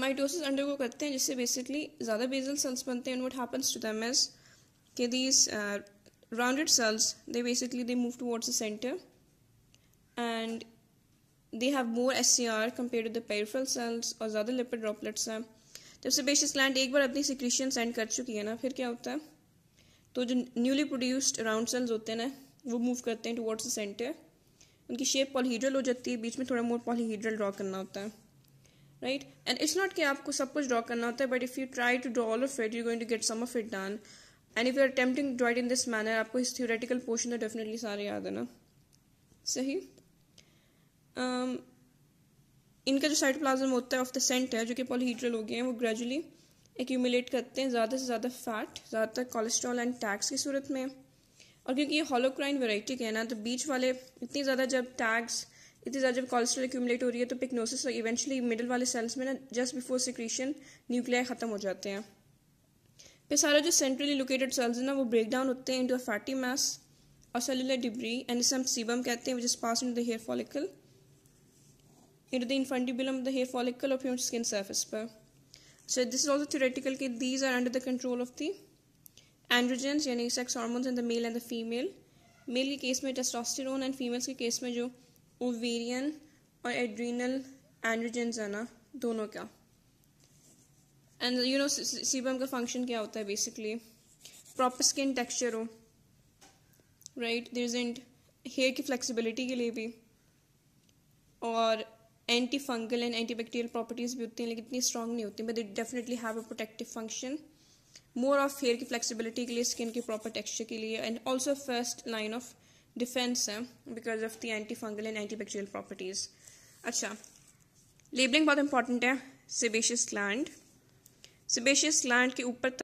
mitosis को करते हैं जिससे बेसिकली ज़्यादा बेजल सेल्स बनते हैं and what happens to them as के these rounded cells they basically they move towards centre and they have more S C R compare to the peripheral cells और ज़्यादा lipid droplets हैं जब से basis land एक बार अपनी secretion send कर चुकी है ना फिर क्या होता है तो जो न्यूली प्रोड्यूस्ड राउंड सेल्स होते हैं ना वो मूव करते हैं टू वर्ड्स सेंटर उनकी शेप पॉलीहीड्रल हो जाती है बीच में थोड़ा मोर पॉलीहीड्रल ड्रॉ करना होता है राइट एंड इट्स नॉट कि आपको सब कुछ ड्रॉ करना होता है but if you try to draw all of it you going to get some of it done and if you are attempting draw in this manner आपको इस theoretical portion तो डेफिनेटली सारे याद है ना सही um, इनका जो साइटोप्लाज्म होता है ऑफ द सेंट है जो कि पॉलीहीड्रल हो गए हैं वो ग्रेजुअली एक्यूमुलेट करते हैं ज़्यादा से ज़्यादा फैट ज़्यादातर कोलेस्ट्रॉल एंड टैक्स की सूरत में और क्योंकि ये हॉलोक्राइन वेराइटी के हैं ना तो बीच वाले इतनी ज़्यादा जब टैग्स इतनी ज़्यादा जब कोलेस्ट्रॉल एक्यूमलेट हो रही है तो पिकनोसिस इवेंचुअली मिडिल वाले सेल्स में ना जस्ट बिफोर सिक्रीशन न्यूक्लियर ख़त्म हो जाते हैं फिर सारा जो सेंट्रली लोकेटेड सेल्स हैं ना वो ब्रेक डाउन होते हैं इंटू अ फैटी मास और सेलुलर डिब्री एंड इसे हम सीबम कहते हैं which is pass in the hair follicle in the infundibulum of the hair follicle और फिर स्किन सर्फिस पर so this is also theoretical कि these are under the control of the androgens यानी sex hormones in the male and the female male के case में testosterone and females के case में जो ओवेरियन और एड्रीनल एंड्रोजेंस है ना दोनों का एंड यू नो सीबम का फंक्शन क्या होता है बेसिकली प्रॉपर स्किन टेक्सचर हो राइट देर इज हेयर की फ्लेक्सिबिलिटी के लिए भी और anti fungal and anti bacterial properties भी होती हैं लेकिन इतनी स्ट्रॉन्ग नहीं होती but they definitely have a protective function more of hair की फ्लेक्सिबिलिटी के लिए स्किन के प्रॉपर टेक्सचर के लिए and also first line of defence है because of the anti fungal and anti bacterial properties अच्छा लेबलिंग बहुत इंपॉर्टेंट है सिबेशियस ग्लैंड सिबेशियस ग्लैंड के ऊपर